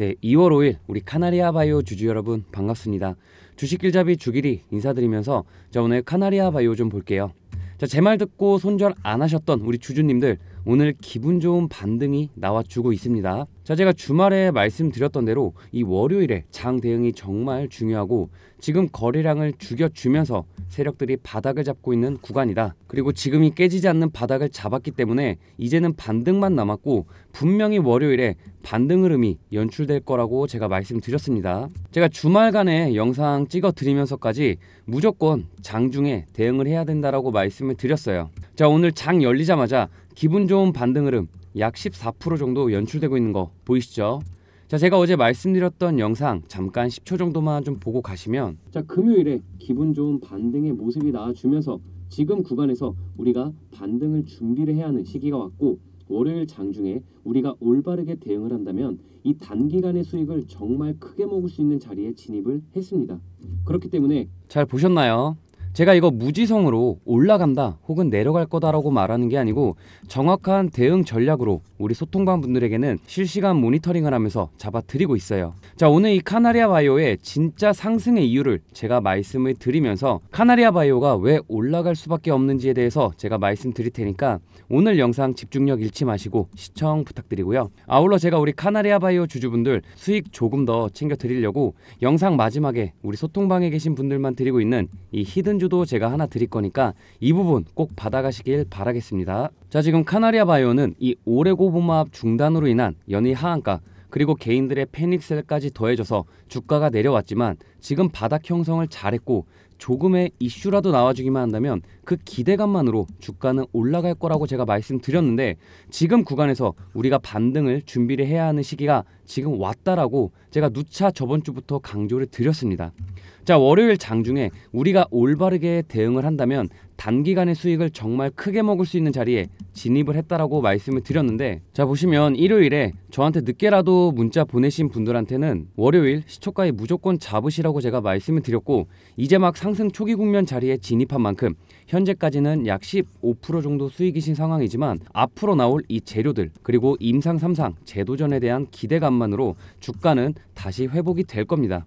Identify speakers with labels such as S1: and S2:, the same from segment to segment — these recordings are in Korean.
S1: 네, 2월 5일 우리 카나리아 바이오 주주 여러분 반갑습니다. 주식길잡이 주길이 인사드리면서 자 오늘 카나리아 바이오 좀 볼게요. 자제 말 듣고 손절 안 하셨던 우리 주주님들 오늘 기분 좋은 반등이 나와주고 있습니다. 자, 제가 주말에 말씀드렸던 대로 이 월요일에 장 대응이 정말 중요하고 지금 거래량을 죽여주면서 세력들이 바닥을 잡고 있는 구간이다. 그리고 지금이 깨지지 않는 바닥을 잡았기 때문에 이제는 반등만 남았고 분명히 월요일에 반등 흐름이 연출될 거라고 제가 말씀드렸습니다. 제가 주말간에 영상 찍어 드리면서까지 무조건 장중에 대응을 해야 된다라고 말씀을 드렸어요. 자, 오늘 장 열리자마자 기분 좋은 반등 흐름 약 14% 정도 연출되고 있는 거 보이시죠? 자 제가 어제 말씀드렸던 영상 잠깐 10초 정도만 좀 보고 가시면 자 금요일에 기분 좋은 반등의 모습이 나와주면서 지금 구간에서 우리가 반등을 준비를 해야 하는 시기가 왔고 월요일 장중에 우리가 올바르게 대응을 한다면 이 단기간의 수익을 정말 크게 먹을 수 있는 자리에 진입을 했습니다. 그렇기 때문에 잘 보셨나요? 제가 이거 무지성으로 올라간다 혹은 내려갈 거다라고 말하는 게 아니고 정확한 대응 전략으로 우리 소통반 분들에게는 실시간 모니터링을 하면서 잡아드리고 있어요. 자 오늘 이 카나리아 바이오의 진짜 상승의 이유를 제가 말씀을 드리면서 카나리아 바이오가 왜 올라갈 수밖에 없는지에 대해서 제가 말씀드릴 테니까 오늘 영상 집중력 잃지 마시고 시청 부탁드리고요. 아울러 제가 우리 카나리아 바이오 주주분들 수익 조금 더 챙겨 드리려고 영상 마지막에 우리 소통방에 계신 분들만 드리고 있는 이 히든 주 퀴즈도 제가 하나 드릴 거니까 이 부분 꼭 받아가시길 바라겠습니다. 자 지금 카나리아 바이오는 이 오레고보마합 중단으로 인한 연이 하한가 그리고 개인들의 패닉셀까지 더해져서 주가가 내려왔지만 지금 바닥 형성을 잘했고 조금의 이슈라도 나와주기만 한다면 그 기대감만으로 주가는 올라갈 거라고 제가 말씀드렸는데 지금 구간에서 우리가 반등을 준비를 해야 하는 시기가 지금 왔다라고 제가 누차 저번 주부터 강조를 드렸습니다. 자, 월요일 장중에 우리가 올바르게 대응을 한다면 단기간의 수익을 정말 크게 먹을 수 있는 자리에 진입을 했다라고 말씀을 드렸는데 자 보시면 일요일에 저한테 늦게라도 문자 보내신 분들한테는 월요일 시초가에 무조건 잡으시라고 제가 말씀을 드렸고 이제 막 상승 초기 국면 자리에 진입한 만큼 현재까지는 약 15% 정도 수익이신 상황이지만 앞으로 나올 이 재료들 그리고 임상 삼상 재도전에 대한 기대감만으로 주가는 다시 회복이 될 겁니다.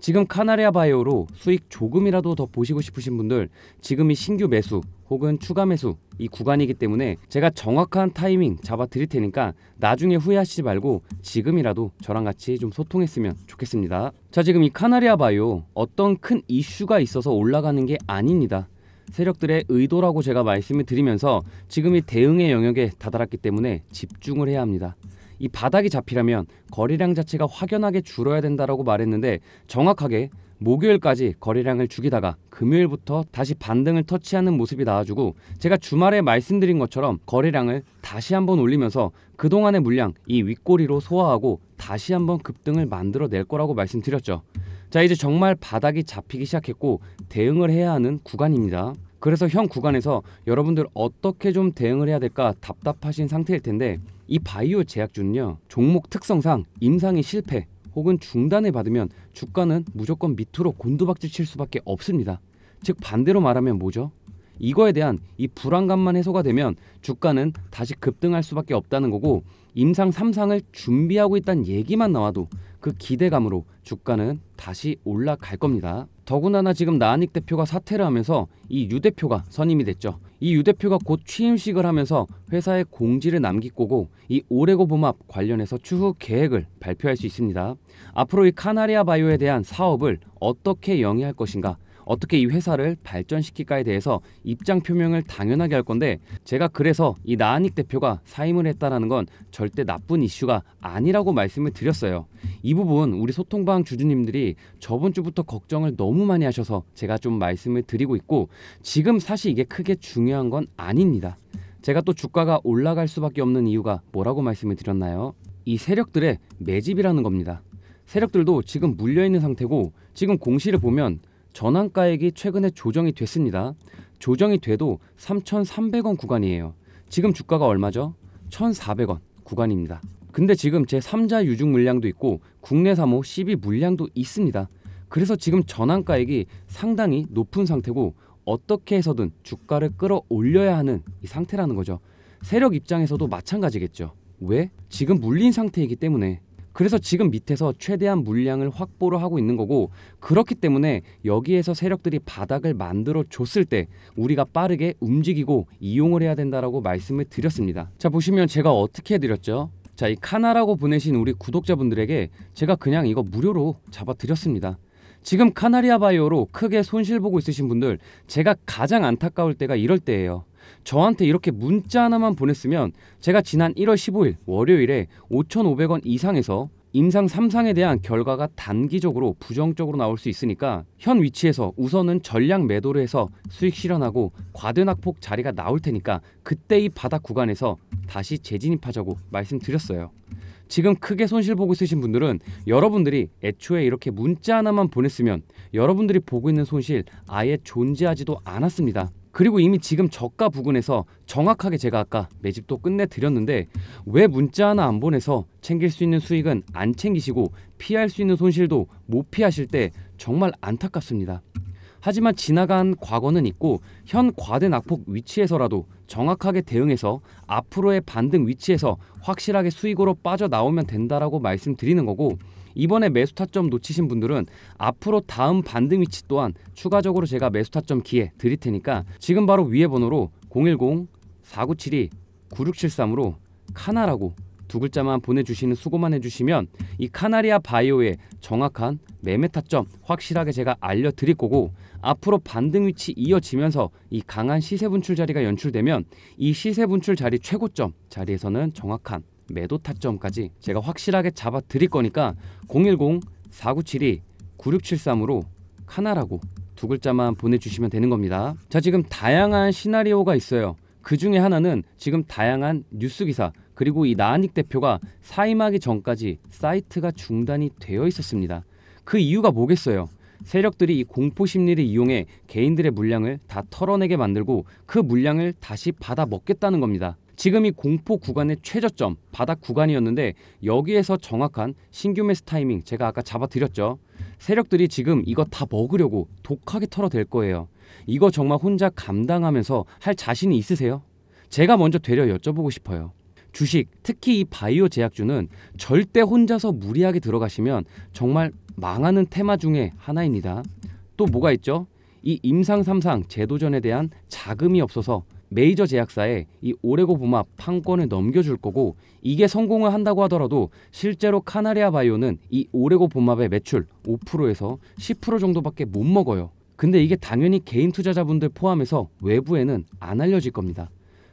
S1: 지금 카나리아 바이오로 수익 조금이라도 더 보시고 싶으신 분들 지금이 신규 매수 혹은 추가 매수 이 구간이기 때문에 제가 정확한 타이밍 잡아 드릴 테니까 나중에 후회하시지 말고 지금이라도 저랑 같이 좀 소통했으면 좋겠습니다. 자 지금 이 카나리아 바이오 어떤 큰 이슈가 있어서 올라가는 게 아닙니다. 세력들의 의도라고 제가 말씀을 드리면서 지금이 대응의 영역에 다다랐기 때문에 집중을 해야 합니다. 이 바닥이 잡히려면 거래량 자체가 확연하게 줄어야 된다라고 말했는데 정확하게 목요일까지 거래량을 죽이다가 금요일부터 다시 반등을 터치하는 모습이 나와주고 제가 주말에 말씀드린 것처럼 거래량을 다시 한번 올리면서 그동안의 물량 이 윗꼬리로 소화하고 다시 한번 급등을 만들어낼 거라고 말씀드렸죠. 자 이제 정말 바닥이 잡히기 시작했고 대응을 해야 하는 구간입니다. 그래서 현 구간에서 여러분들 어떻게 좀 대응을 해야 될까 답답하신 상태일 텐데 이 바이오 제약주는요 종목 특성상 임상의 실패 혹은 중단을 받으면 주가는 무조건 밑으로 곤두박질 칠 수밖에 없습니다. 즉 반대로 말하면 뭐죠? 이거에 대한 이 불안감만 해소가 되면 주가는 다시 급등할 수밖에 없다는 거고 임상 3상을 준비하고 있다는 얘기만 나와도 그 기대감으로 주가는 다시 올라갈 겁니다. 더군다나 지금 나은익 대표가 사퇴를 하면서 이 유 대표가 선임이 됐죠. 이 유 대표가 곧 취임식을 하면서 회사에 공지를 남길 거고 이 오레고 봄합 관련해서 추후 계획을 발표할 수 있습니다. 앞으로 이 카나리아 바이오에 대한 사업을 어떻게 영위할 것인가 어떻게 이 회사를 발전시킬까에 대해서 입장 표명을 당연하게 할 건데 제가 그래서 이 나한익 대표가 사임을 했다라는 건 절대 나쁜 이슈가 아니라고 말씀을 드렸어요. 이 부분 우리 소통방 주주님들이 저번 주부터 걱정을 너무 많이 하셔서 제가 좀 말씀을 드리고 있고 지금 사실 이게 크게 중요한 건 아닙니다. 제가 또 주가가 올라갈 수밖에 없는 이유가 뭐라고 말씀을 드렸나요? 이 세력들의 매집이라는 겁니다. 세력들도 지금 물려있는 상태고 지금 공시를 보면 전환가액이 최근에 조정이 됐습니다. 조정이 돼도 3,300원 구간이에요. 지금 주가가 얼마죠? 1,400원 구간입니다. 근데 지금 제 3자 유중 물량도 있고 국내 3호 12 물량도 있습니다. 그래서 지금 전환가액이 상당히 높은 상태고 어떻게 해서든 주가를 끌어올려야 하는 이 상태라는 거죠. 세력 입장에서도 마찬가지겠죠. 왜? 지금 물린 상태이기 때문에 그래서 지금 밑에서 최대한 물량을 확보로 하고 있는 거고 그렇기 때문에 여기에서 세력들이 바닥을 만들어 줬을 때 우리가 빠르게 움직이고 이용을 해야 된다라고 말씀을 드렸습니다. 자 보시면 제가 어떻게 해드렸죠? 자 이 카나라고 보내신 우리 구독자분들에게 제가 그냥 이거 무료로 잡아드렸습니다. 지금 카나리아 바이오로 크게 손실 보고 있으신 분들 제가 가장 안타까울 때가 이럴 때예요. 저한테 이렇게 문자 하나만 보냈으면 제가 지난 1월 15일 월요일에 5,500원 이상에서 임상 3상에 대한 결과가 단기적으로 부정적으로 나올 수 있으니까 현 위치에서 우선은 전량 매도를 해서 수익 실현하고 과대낙폭 자리가 나올 테니까 그때 이 바닥 구간에서 다시 재진입하자고 말씀드렸어요. 지금 크게 손실 보고 있으신 분들은 여러분들이 애초에 이렇게 문자 하나만 보냈으면 여러분들이 보고 있는 손실 아예 존재하지도 않았습니다. 그리고 이미 지금 저가 부근에서 정확하게 제가 아까 매집도 끝내드렸는데 왜 문자 하나 안 보내서 챙길 수 있는 수익은 안 챙기시고 피할 수 있는 손실도 못 피하실 때 정말 안타깝습니다. 하지만 지나간 과거는 있고 현 과대 낙폭 위치에서라도 정확하게 대응해서 앞으로의 반등 위치에서 확실하게 수익으로 빠져나오면 된다라고 말씀드리는 거고 이번에 매수 타점 놓치신 분들은 앞으로 다음 반등 위치 또한 추가적으로 제가 매수 타점 기회 드릴 테니까 지금 바로 위에 번호로 010-4972-9673으로 카나라고 두 글자만 보내주시는 수고만 해주시면 이 카나리아 바이오의 정확한 매매 타점 확실하게 제가 알려드릴 거고 앞으로 반등 위치 이어지면서 이 강한 시세 분출 자리가 연출되면 이 시세 분출 자리 최고점 자리에서는 정확한 매도 타점까지 제가 확실하게 잡아 드릴 거니까 010-4972-9673으로 카나라고 두 글자만 보내주시면 되는 겁니다. 자 지금 다양한 시나리오가 있어요. 그 중에 하나는 지금 다양한 뉴스 기사 그리고 이 나한익 대표가 사임하기 전까지 사이트가 중단이 되어 있었습니다. 그 이유가 뭐겠어요? 세력들이 이 공포 심리를 이용해 개인들의 물량을 다 털어내게 만들고 그 물량을 다시 받아 먹겠다는 겁니다. 지금 이 공포 구간의 최저점 바닥 구간이었는데 여기에서 정확한 신규 매수 타이밍 제가 아까 잡아드렸죠. 세력들이 지금 이거 다 먹으려고 독하게 털어댈 거예요. 이거 정말 혼자 감당하면서 할 자신이 있으세요? 제가 먼저 되려 여쭤보고 싶어요. 주식, 특히 이 바이오 제약주는 절대 혼자서 무리하게 들어가시면 정말 망하는 테마 중에 하나입니다. 또 뭐가 있죠? 이 임상 삼상 재도전에 대한 자금이 없어서 메이저 제약사에 이 오레고 부마 판권을 넘겨줄 거고 이게 성공을 한다고 하더라도 실제로 카나리아 바이오는 이 오레고 부마의 매출 5%에서 10% 정도밖에 못 먹어요. 근데 이게 당연히 개인 투자자분들 포함해서 외부에는 안 알려질 겁니다.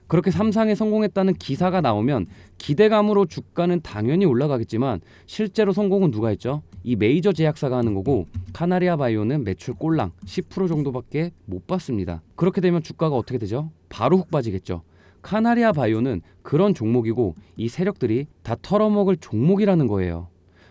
S1: 그렇게 삼상에 성공했다는 기사가 나오면 기대감으로 주가는 당연히 올라가겠지만 실제로 성공은 누가 했죠? 이 메이저 제약사가 하는 거고 카나리아 바이오는 매출 꼴랑 10% 정도밖에 못봤습니다 그렇게 되면 주가가 어떻게 되죠? 바로 훅 빠지겠죠. 카나리아 바이오는 그런 종목이고 이 세력들이 다 털어먹을 종목이라는 거예요.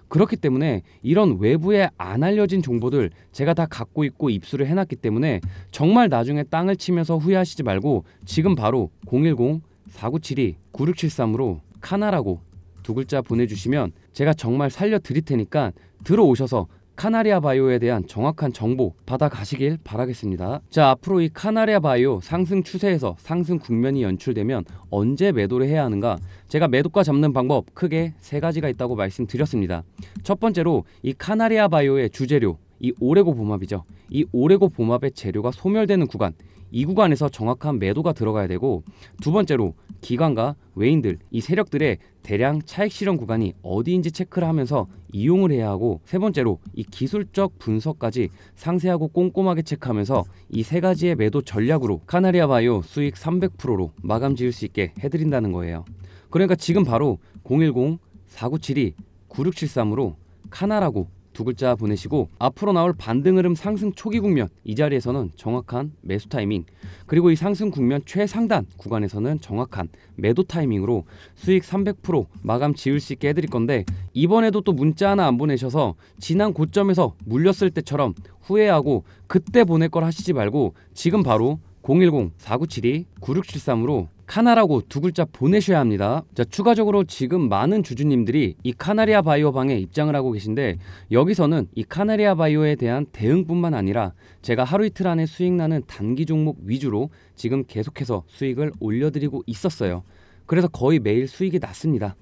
S1: 그렇기 때문에 이런 외부에 안 알려진 정보들 제가 다 갖고 있고 입수를 해놨기 때문에 정말 나중에 땅을 치면서 후회하시지 말고 지금 바로 010-4972-9673으로 카나라고 두 글자 보내주시면 제가 정말 살려드릴 테니까 들어오셔서 카나리아 바이오에 대한 정확한 정보 받아가시길 바라겠습니다. 자, 앞으로 이 카나리아 바이오 상승 추세에서 상승 국면이 연출되면 언제 매도를 해야 하는가? 제가 매도가 잡는 방법 크게 세 가지가 있다고 말씀드렸습니다. 첫 번째로 이 카나리아 바이오의 주재료 이 오레고 봄합이죠이 오레고 봄합의 재료가 소멸되는 구간, 이 구간에서 정확한 매도가 들어가야 되고 두 번째로 기관과 외인들, 이 세력들의 대량 차익 실현 구간이 어디인지 체크를 하면서 이용을 해야 하고 세 번째로 이 기술적 분석까지 상세하고 꼼꼼하게 체크하면서 이 세 가지의 매도 전략으로 카나리아 바이오 수익 300%로 마감 지을 수 있게 해드린다는 거예요. 그러니까 지금 바로 010-4972-9673으로 카나라고 두 글자 보내시고 앞으로 나올 반등 흐름 상승 초기 국면 이 자리에서는 정확한 매수 타이밍 그리고 이 상승 국면 최상단 구간에서는 정확한 매도 타이밍으로 수익 300% 마감 지을 수 있게 해드릴 건데 이번에도 또 문자 하나 안 보내셔서 지난 고점에서 물렸을 때처럼 후회하고 그때 보낼 걸 하시지 말고 지금 바로 010-4972-9673으로 카나라고 두 글자 보내셔야 합니다. 자, 추가적으로 지금 많은 주주님들이 이 카나리아 바이오 방에 입장을 하고 계신데 여기서는 이 카나리아 바이오에 대한 대응뿐만 아니라 제가 하루 이틀 안에 수익 나는 단기 종목 위주로 지금 계속해서 수익을 올려드리고 있었어요. 그래서 거의 매일 수익이 났습니다.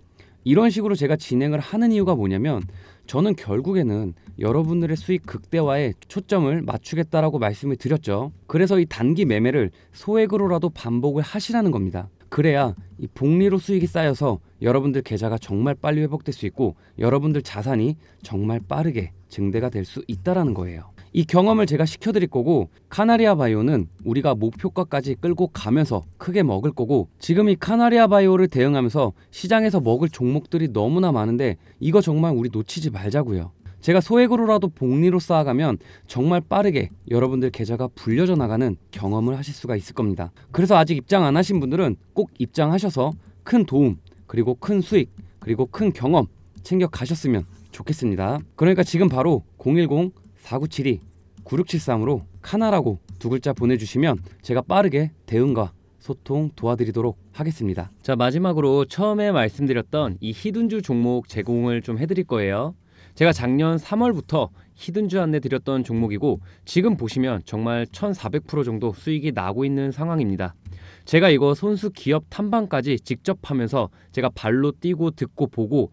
S1: 이런 식으로 제가 진행을 하는 이유가 뭐냐면 저는 결국에는 여러분들의 수익 극대화에 초점을 맞추겠다라고 말씀을 드렸죠. 그래서 이 단기 매매를 소액으로라도 반복을 하시라는 겁니다. 그래야 이 복리로 수익이 쌓여서 여러분들 계좌가 정말 빨리 회복될 수 있고 여러분들 자산이 정말 빠르게 증대가 될 수 있다라는 거예요. 이 경험을 제가 시켜드릴 거고 카나리아 바이오는 우리가 목표가까지 끌고 가면서 크게 먹을 거고 지금 이 카나리아 바이오를 대응하면서 시장에서 먹을 종목들이 너무나 많은데 이거 정말 우리 놓치지 말자고요. 제가 소액으로라도 복리로 쌓아가면 정말 빠르게 여러분들 계좌가 불려져 나가는 경험을 하실 수가 있을 겁니다. 그래서 아직 입장 안 하신 분들은 꼭 입장하셔서 큰 도움, 그리고 큰 수익, 그리고 큰 경험 챙겨 가셨으면 좋겠습니다. 그러니까 지금 바로 010 4972-9673으로 카나라고 두 글자 보내주시면 제가 빠르게 대응과 소통 도와드리도록 하겠습니다. 자 마지막으로 처음에 말씀드렸던 이 히든주 종목 제공을 좀 해드릴 거예요. 제가 작년 3월부터 히든주 안내 드렸던 종목이고 지금 보시면 정말 1,400% 정도 수익이 나고 있는 상황입니다. 제가 이거 손수 기업 탐방까지 직접 하면서 제가 발로 뛰고 듣고 보고